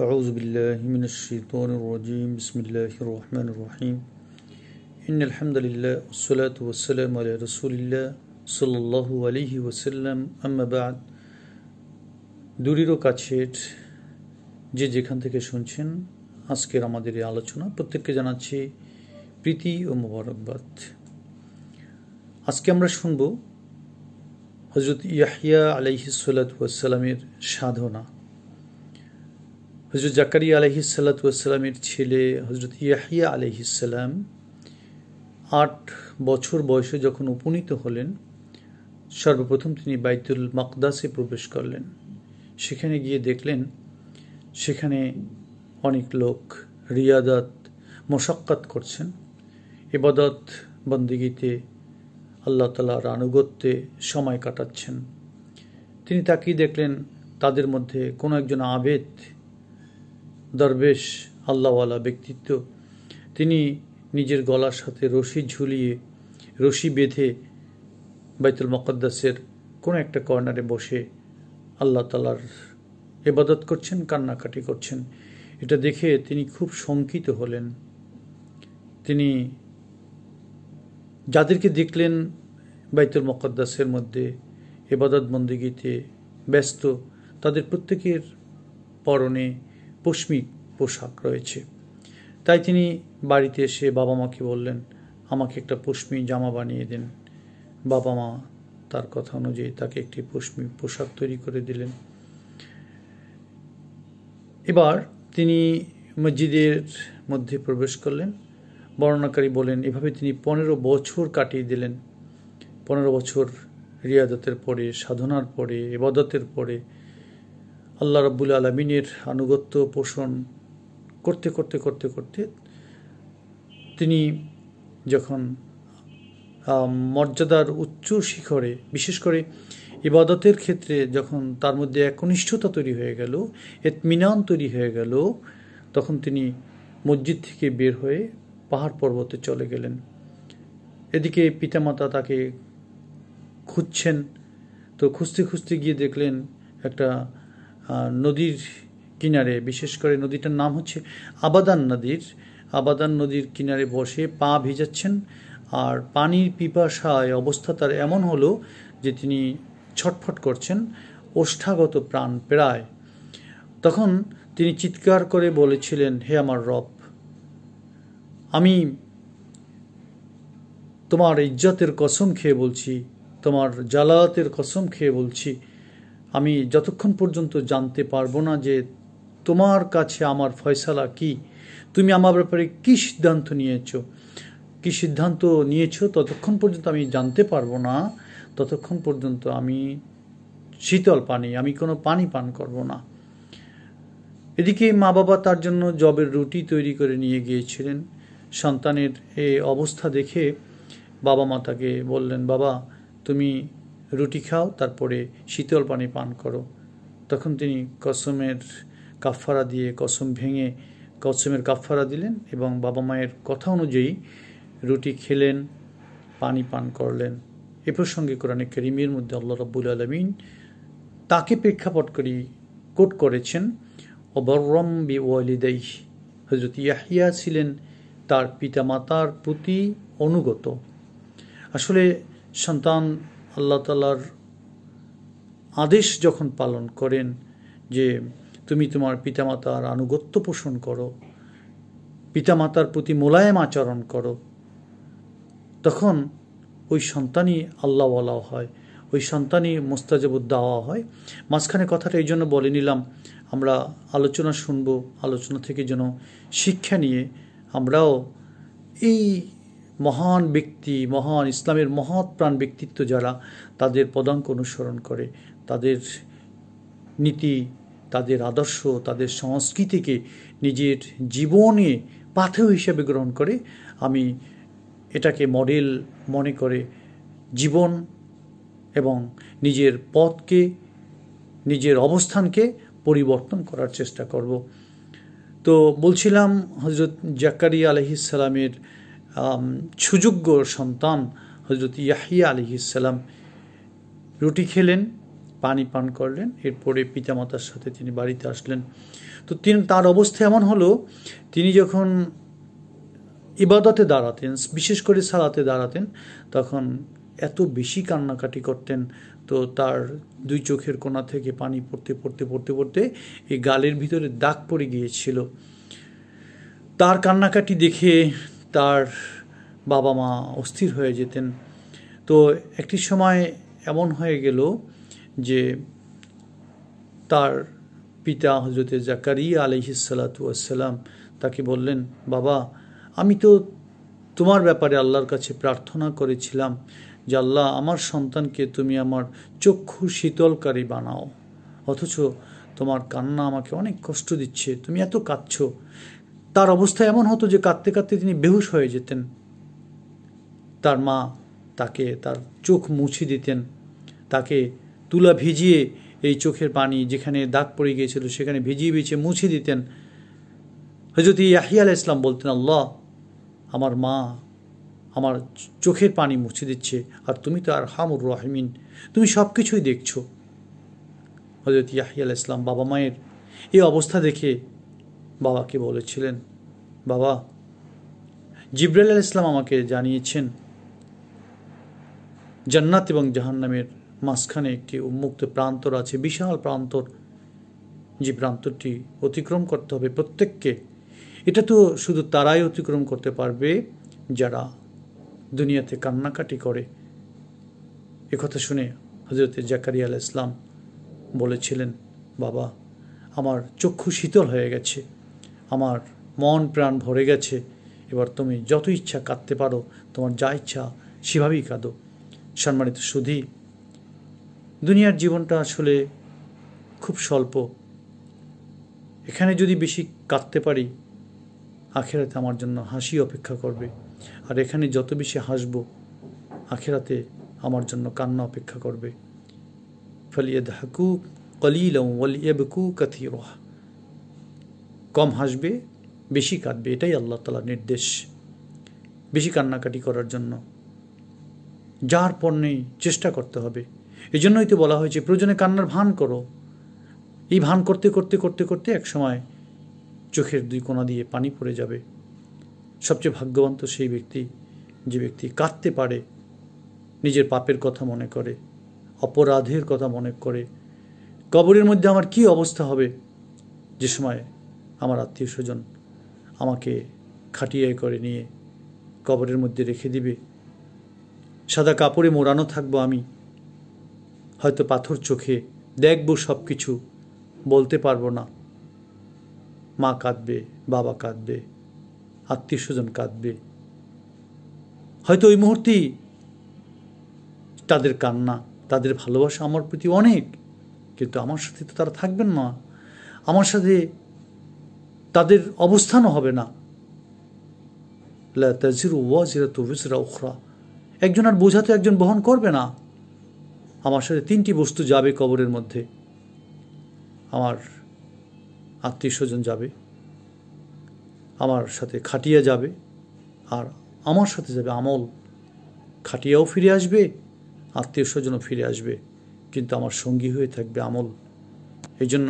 أعوذ بالله من الشيطان الرجيم بسم الله الرحمن الرحيم إن الحمد لله والصلاة والسلام على رسول الله صلى الله عليه وسلم أما بعد দূরেরও কাছের যে যেখান থেকে শুনছেন আজকের আমাদের এই আলোচনা প্রত্যেককে জানাচ্ছি প্রীতি ও মোবারকবাদ আজকে আমরা শুনব হজরত ইয়াহিয়া আলাইহিসাল্লামের সাধনা হজরত জাকারিয়া আলহিসাল্লাতামের ছেলে হজরত ইয়াহিয়া আলহিসাল্লাম আট বছর বয়সে যখন উপনীত হলেন সর্বপ্রথম তিনি বাইতুল মাকদাসে প্রবেশ করলেন সেখানে গিয়ে দেখলেন সেখানে অনেক লোক রিয়াদাত মোশাক্কাত করছেন এবাদত বন্দিগিতে আল্লাহ তালার আনুগত্যে সময় কাটাচ্ছেন তিনি তাকিয়ে দেখলেন তাদের মধ্যে কোনো একজন আবেদ দরবেশ আল্লাহওয়ালা ব্যক্তিত্ব তিনি নিজের গলার সাথে রশি ঝুলিয়ে রশি বেঁধে বাইতুল মকদ্দাসের কোনো একটা কর্নারে বসে আল্লাহ তালার এবাদত করছেন কান্নাকাটি করছেন এটা দেখে তিনি খুব শঙ্কিত হলেন তিনি যাদেরকে দেখলেন বাইতুল মকদ্দাসের মধ্যে এবাদত মন্দিগিতে ব্যস্ত তাদের প্রত্যেকের পরনে পশ্মি পোশাক রয়েছে তাই তিনি বাড়িতে এসে বাবা মাকে বললেন আমাকে একটা পশ্মি জামা বানিয়ে দিন বাবা মা তার কথা অনুযায়ী তাকে একটি পশ্মি পোশাক তৈরি করে দিলেন এবার তিনি মসজিদের মধ্যে প্রবেশ করলেন বর্ণনাকারী বলেন এভাবে তিনি পনেরো বছর কাটিয়ে দিলেন পনেরো বছর রিয়াদতের পরে সাধনার পরে এবাদতের পরে আল্লাহ রব্বুল আলমিনের আনুগত্য পোষণ করতে করতে করতে করতে তিনি যখন মর্যাদার উচ্চ শিখরে বিশেষ করে ইবাদতের ক্ষেত্রে যখন তার মধ্যে একনিষ্ঠতা তৈরি হয়ে গেল এতমিনান তৈরি হয়ে গেল তখন তিনি মসজিদ থেকে বের হয়ে পাহাড় পর্বতে চলে গেলেন এদিকে পিতামাতা তাকে খুঁজছেন তো খুঁজতে খুঁজতে গিয়ে দেখলেন একটা নদীর কিনারে বিশেষ করে নদীটার নাম হচ্ছে আবাদান নদীর আবাদান নদীর কিনারে বসে পা ভেজাচ্ছেন আর পানির পিপাসায় অবস্থা তার এমন হলো যে তিনি ছটফট করছেন ওষ্ঠাগত প্রাণ প্রায় তখন তিনি চিৎকার করে বলেছিলেন হে আমার রব আমি তোমার ইজ্জতের কসম খেয়ে বলছি তোমার জালাতের কসম খেয়ে বলছি আমি যতক্ষণ পর্যন্ত জানতে পারবো না যে তোমার কাছে আমার ফয়সালা কি তুমি আমার ব্যাপারে কি সিদ্ধান্ত নিয়েছো কি সিদ্ধান্ত নিয়েছো ততক্ষণ পর্যন্ত আমি জানতে পারবো না ততক্ষণ পর্যন্ত আমি শীতল পানি আমি কোনো পানি পান করব না এদিকে মা বাবা তার জন্য জবের রুটি তৈরি করে নিয়ে গিয়েছিলেন সন্তানের এ অবস্থা দেখে বাবা মা তাকে বললেন বাবা তুমি রুটি খাও তারপরে শীতল পানি পান করো তখন তিনি কসমের কাফারা দিয়ে কসম ভেঙে কসমের কাফারা দিলেন এবং বাবা মায়ের কথা অনুযায়ী রুটি খেলেন পানি পান করলেন এ প্রসঙ্গে কোরআনে করিমের মধ্যে আল্লাহ রব্বুল আলমিন তাকে প্রেক্ষাপট করি কোট করেছেন অবরম বি ওয়ালিদাই হজরত ইয়াহিয়া ছিলেন তার পিতামাতার প্রতি অনুগত আসলে সন্তান আল্লাহ তালার আদেশ যখন পালন করেন যে তুমি তোমার পিতামাতার আনুগত্য পোষণ করো পিতামাতার প্রতি মোলায়েম আচরণ করো তখন ওই সন্তানই আল্লাহওয়ালা হয় ওই সন্তানই দাওয়া হয় মাঝখানে কথাটা এই জন্য বলে নিলাম আমরা আলোচনা শুনব আলোচনা থেকে যেন শিক্ষা নিয়ে আমরাও এই মহান ব্যক্তি মহান ইসলামের মহৎ প্রাণ ব্যক্তিত্ব যারা তাদের পদাঙ্ক অনুসরণ করে তাদের নীতি তাদের আদর্শ তাদের সংস্কৃতিকে নিজের জীবনে পাথেয় হিসেবে গ্রহণ করে আমি এটাকে মডেল মনে করে জীবন এবং নিজের পথকে নিজের অবস্থানকে পরিবর্তন করার চেষ্টা করব তো বলছিলাম হজরত জাকারি আলহিসালামের সুযোগ্য সন্তান হজরত ইয়াহিয়া আলি ইসাল্লাম রুটি খেলেন পানি পান করলেন এরপরে পিতামাতার সাথে তিনি বাড়িতে আসলেন তো তিনি তার অবস্থা এমন হলো তিনি যখন ইবাদতে দাঁড়াতেন বিশেষ করে সালাতে দাঁড়াতেন তখন এত বেশি কান্নাকাটি করতেন তো তার দুই চোখের কোনা থেকে পানি পড়তে পড়তে পড়তে পড়তে এই গালের ভিতরে দাগ পড়ে গিয়েছিল তার কান্নাকাটি দেখে তার বাবা মা অস্থির হয়ে যেতেন তো একটি সময় এমন হয়ে গেল যে তার পিতা হজরতে জাকারিয়া আলহিসাল্লাতুয়াসাল্লাম তাকে বললেন বাবা আমি তো তোমার ব্যাপারে আল্লাহর কাছে প্রার্থনা করেছিলাম যে আল্লাহ আমার সন্তানকে তুমি আমার চক্ষু শীতলকারী বানাও অথচ তোমার কান্না আমাকে অনেক কষ্ট দিচ্ছে তুমি এত কাঁদছ তার অবস্থা এমন হতো যে কাঁদতে কাঁদতে তিনি বেহুশ হয়ে যেতেন তার মা তাকে তার চোখ মুছে দিতেন তাকে তুলা ভিজিয়ে এই চোখের পানি যেখানে দাগ পড়ে গিয়েছিল সেখানে ভিজিয়ে ভিজিয়ে মুছে দিতেন হজরত ইয়াহিয়া আলাহ ইসলাম বলতেন আল্লাহ আমার মা আমার চোখের পানি মুছে দিচ্ছে আর তুমি তো আর হামুর রহমিন তুমি সব কিছুই দেখছো হজরত ইয়াহিয়াল ইসলাম বাবা মায়ের এই অবস্থা দেখে বাবাকে বলেছিলেন বাবা জিব্রাইল আল ইসলাম আমাকে জানিয়েছেন জান্নাত এবং জাহান্নামের মাঝখানে একটি উন্মুক্ত প্রান্তর আছে বিশাল প্রান্তর যে প্রান্তটি অতিক্রম করতে হবে প্রত্যেককে এটা তো শুধু তারাই অতিক্রম করতে পারবে যারা দুনিয়াতে কান্নাকাটি করে কথা শুনে হজরত জাকারিয়া আল ইসলাম বলেছিলেন বাবা আমার চক্ষু শীতল হয়ে গেছে আমার মন প্রাণ ভরে গেছে এবার তুমি যত ইচ্ছা কাঁদতে পারো তোমার যা ইচ্ছা সেভাবেই কাঁদো সম্মানিত সুধী দুনিয়ার জীবনটা আসলে খুব স্বল্প এখানে যদি বেশি কাঁদতে পারি আখেরাতে আমার জন্য হাসি অপেক্ষা করবে আর এখানে যত বেশি হাসব আখেরাতে আমার জন্য কান্না অপেক্ষা করবে ফলিয়ে হাকু কলিল ওয়ালিয়াবকু রোহা কম হাসবে বেশি কাঁদবে এটাই আল্লাহ তালার নির্দেশ বেশি কান্নাকাটি করার জন্য যার পর নেই চেষ্টা করতে হবে এই জন্যই তো বলা হয়েছে প্রয়োজনে কান্নার ভান করো এই ভান করতে করতে করতে করতে এক সময় চোখের দুই কোনা দিয়ে পানি পড়ে যাবে সবচেয়ে ভাগ্যবান তো সেই ব্যক্তি যে ব্যক্তি কাঁদতে পারে নিজের পাপের কথা মনে করে অপরাধের কথা মনে করে কবরের মধ্যে আমার কি অবস্থা হবে যে সময় আমার আত্মীয় স্বজন আমাকে খাটিয়ে করে নিয়ে কবরের মধ্যে রেখে দিবে সাদা কাপড়ে মোড়ানো থাকবো আমি হয়তো পাথর চোখে দেখব সব কিছু বলতে পারবো না মা কাঁদবে বাবা কাঁদবে আত্মীয় স্বজন কাঁদবে হয়তো ওই মুহূর্তেই তাদের কান্না তাদের ভালোবাসা আমার প্রতি অনেক কিন্তু আমার সাথে তো তারা থাকবেন না আমার সাথে তাদের অবস্থানও হবে না একজন আর বোঝাতে একজন বহন করবে না আমার সাথে তিনটি বস্তু যাবে কবরের মধ্যে আমার আত্মীয় স্বজন যাবে আমার সাথে খাটিয়া যাবে আর আমার সাথে যাবে আমল খাটিয়াও ফিরে আসবে আত্মীয় স্বজনও ফিরে আসবে কিন্তু আমার সঙ্গী হয়ে থাকবে আমল এই জন্য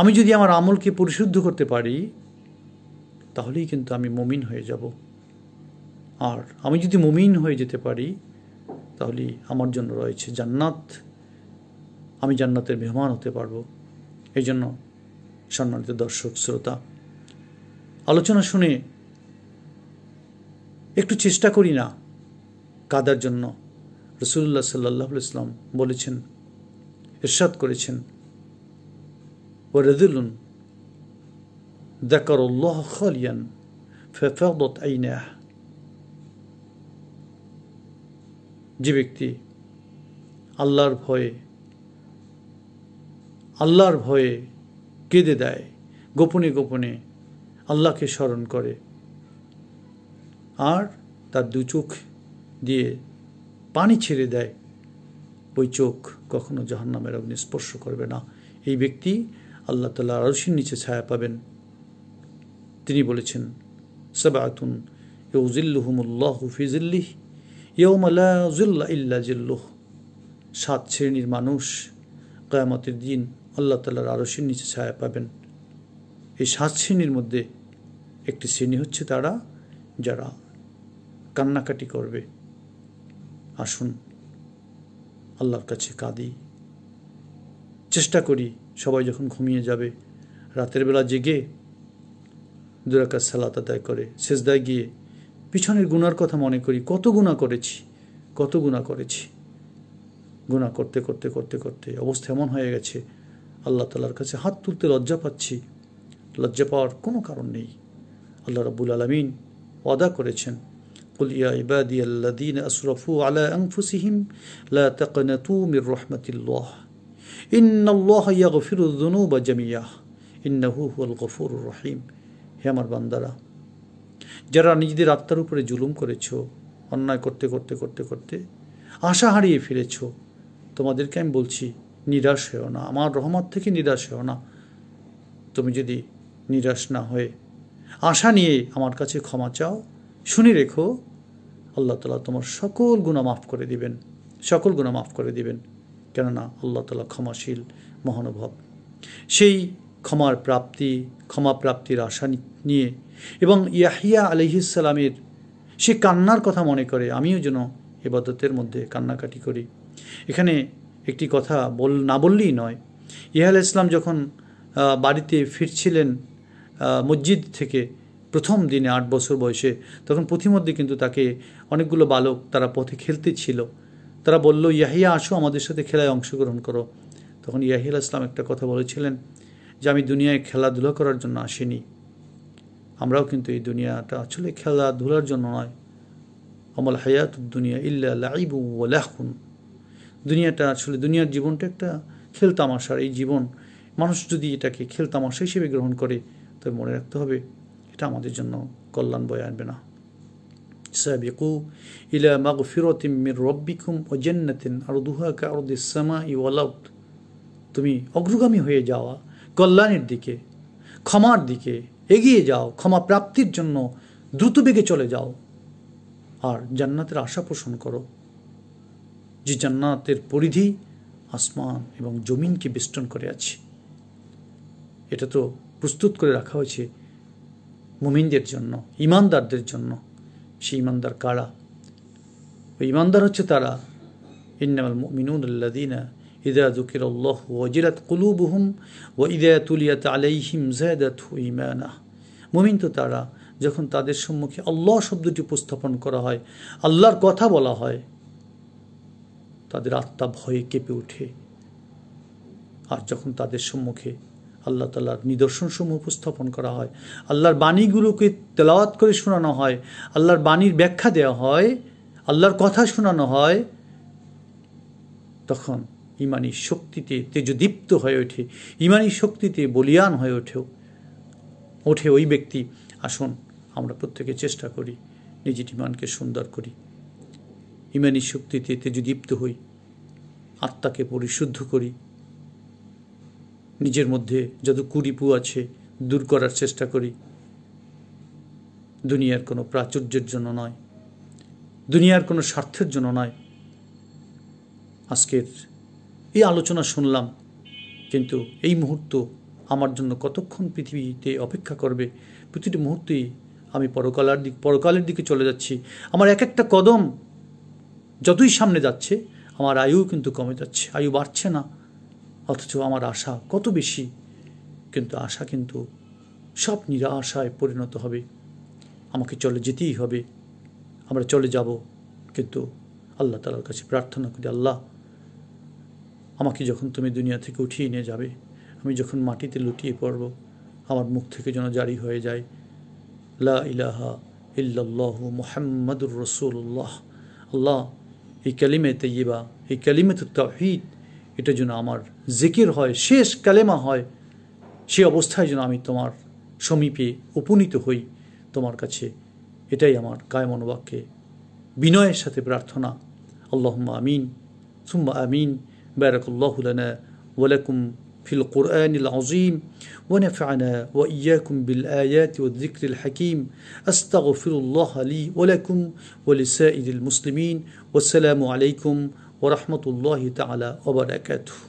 আমি যদি আমার আমলকে পরিশুদ্ধ করতে পারি তাহলেই কিন্তু আমি মমিন হয়ে যাব আর আমি যদি মমিন হয়ে যেতে পারি তাহলে আমার জন্য রয়েছে জান্নাত আমি জান্নাতের মেহমান হতে পারবো এই জন্য সম্মানিত দর্শক শ্রোতা আলোচনা শুনে একটু চেষ্টা করি না কাদার জন্য রসুল্লাহ সাল্লাহ ইসলাম বলেছেন এরশাদ করেছেন ورذل ذكر الله خاليا ففاضت عيناه যে ব্যক্তি আল্লাহর ভয়ে আল্লাহর ভয়ে কেঁদে দেয় গোপনে গোপনে আল্লাহকে স্মরণ করে আর তার দু চোখ দিয়ে পানি ছেড়ে দেয় ওই চোখ কখনো জাহান্নামের অগ্নি স্পর্শ করবে না এই ব্যক্তি আল্লাহ তাল্লাহ আরশির নিচে ছায়া পাবেন তিনি বলেছেন সাবাতুন ইউজিল্লুহমুল্লাহ ফিজিল্লিহ ইয়ৌমালা ইল্লা জিল্লুহ সাত শ্রেণীর মানুষ কয়ামতের দিন আল্লাহ তালার আরশির নিচে ছায়া পাবেন এই সাত শ্রেণীর মধ্যে একটি শ্রেণী হচ্ছে তারা যারা কান্নাকাটি করবে আসুন আল্লাহর কাছে কাঁদি চেষ্টা করি সবাই যখন ঘুমিয়ে যাবে রাতের বেলা জেগে দুরাকার সালাত আদায় করে সেজদায় গিয়ে পিছনের গুনার কথা মনে করি কত গুণা করেছি কত গুণা করেছি গুণা করতে করতে করতে করতে অবস্থা এমন হয়ে গেছে আল্লাহ তালার কাছে হাত তুলতে লজ্জা পাচ্ছি লজ্জা পাওয়ার কোনো কারণ নেই আল্লাহ রাবুল আলমিন ওয়াদা করেছেন কুলিয়া يا عبادي الذين أسرفوا على أنفسهم لا হুল গফুর রহিম হে আমার বান্দারা যারা নিজেদের আত্মার উপরে জুলুম করেছ অন্যায় করতে করতে করতে করতে আশা হারিয়ে ফিরেছ তোমাদেরকে আমি বলছি নিরাশ হয়েও না আমার রহমত থেকে নিরাশ হয়েও না তুমি যদি নিরাশ না হয়ে আশা নিয়ে আমার কাছে ক্ষমা চাও শুনে রেখো আল্লাহ তালা তোমার সকল গুণা মাফ করে দিবেন সকল গুণা মাফ করে দিবেন কেননা আল্লাহ তালা ক্ষমাশীল মহানুভব সেই ক্ষমার প্রাপ্তি ক্ষমা প্রাপ্তির আশা নিয়ে এবং ইয়াহিয়া আলহিসালামের সে কান্নার কথা মনে করে আমিও যেন এবাদতের মধ্যে কান্নাকাটি করি এখানে একটি কথা বল না বললেই নয় ইহাল ইসলাম যখন বাড়িতে ফিরছিলেন মসজিদ থেকে প্রথম দিনে আট বছর বয়সে তখন প্রতিমধ্যে কিন্তু তাকে অনেকগুলো বালক তারা পথে খেলতে ছিল তারা বলল ইয়াহিয়া আসো আমাদের সাথে খেলায় অংশগ্রহণ করো তখন ইয়াহিয়া ইসলাম একটা কথা বলেছিলেন যে আমি দুনিয়ায় খেলাধুলা করার জন্য আসিনি আমরাও কিন্তু এই দুনিয়াটা আসলে খেলাধুলার জন্য নয় অমল হায়াত দুনিয়া ইল্লা লাইবু লাখুন দুনিয়াটা আসলে দুনিয়ার জীবনটা একটা খেলতামাশার এই জীবন মানুষ যদি এটাকে খেলতামাশা হিসেবে গ্রহণ করে তবে মনে রাখতে হবে এটা আমাদের জন্য কল্যাণ বয়ে আনবে না سابقوا إلى مغفرة من ربكم وجنة أرضها كأرض السماء والأرض তুমি অগ্রগামী হয়ে যাওয়া কল্যাণের দিকে ক্ষমার দিকে এগিয়ে যাও ক্ষমা প্রাপ্তির জন্য দ্রুত বেগে চলে যাও আর জান্নাতের আশা পোষণ করো যে জান্নাতের পরিধি আসমান এবং জমিনকে বেষ্টন করে আছে এটা তো প্রস্তুত করে রাখা হয়েছে মুমিনদের জন্য ইমানদারদের জন্য সেই ইমানদার কারা ওই ইমানদার হচ্ছে তারা ইন্নামাল মিনুল্লাদিনা ইদা জুকির আল্লাহ ওয়াজিরাত কুলুবুহুম ও ইদা তুলিয়াত আলাইহিম জায়দাত ইমানা মুমিন তো তারা যখন তাদের সম্মুখে আল্লাহ শব্দটি উপস্থাপন করা হয় আল্লাহর কথা বলা হয় তাদের আত্মা ভয়ে কেঁপে ওঠে আর যখন তাদের সম্মুখে আল্লাহ তালার নিদর্শনসমূহ উপস্থাপন করা হয় আল্লাহর বাণীগুলোকে তেলাওয়াত করে শোনানো হয় আল্লাহর বাণীর ব্যাখ্যা দেওয়া হয় আল্লাহর কথা শোনানো হয় তখন ইমানি শক্তিতে তেজদীপ্ত হয়ে ওঠে ইমানি শক্তিতে বলিয়ান হয়ে ওঠেও ওঠে ওই ব্যক্তি আসুন আমরা প্রত্যেকে চেষ্টা করি নিজের ইমানকে সুন্দর করি ইমানি শক্তিতে তেজদীপ্ত হই আত্মাকে পরিশুদ্ধ করি নিজের মধ্যে যত কুড়িপু আছে দূর করার চেষ্টা করি দুনিয়ার কোনো প্রাচুর্যের জন্য নয় দুনিয়ার কোনো স্বার্থের জন্য নয় আজকের এই আলোচনা শুনলাম কিন্তু এই মুহূর্ত আমার জন্য কতক্ষণ পৃথিবীতে অপেক্ষা করবে প্রতিটি মুহূর্তেই আমি পরকালার দিক পরকালের দিকে চলে যাচ্ছি আমার এক একটা কদম যতই সামনে যাচ্ছে আমার আয়ু কিন্তু কমে যাচ্ছে আয়ু বাড়ছে না অথচ আমার আশা কত বেশি কিন্তু আশা কিন্তু সব নিরাশায় পরিণত হবে আমাকে চলে যেতেই হবে আমরা চলে যাব কিন্তু আল্লাহ তালার কাছে প্রার্থনা করি আল্লাহ আমাকে যখন তুমি দুনিয়া থেকে উঠিয়ে নিয়ে যাবে আমি যখন মাটিতে লুটিয়ে পড়ব আমার মুখ থেকে যেন জারি হয়ে যায় লা ইলাহা ইল্লাল্লাহু মোহাম্মদুর রসুল্লাহ আল্লাহ এই ক্যালিমে তৈবা এই ক্যালিমে তো তাহিদ এটা যেন আমার জিকির হয় শেষ কালেমা হয় সে অবস্থায় যেন আমি তোমার সমীপে উপনীত হই তোমার কাছে এটাই আমার কায় মনোবাক্যে বিনয়ের সাথে প্রার্থনা আল্লাহম্মা আমিন সুম্মা আমিন لنا ولكم في القرآن العظيم ونفعنا وإياكم بالآيات والذكر الحكيم أستغفر الله لي ولكم ولسائر المسلمين والسلام عليكم ورحمة الله تعالى وبركاته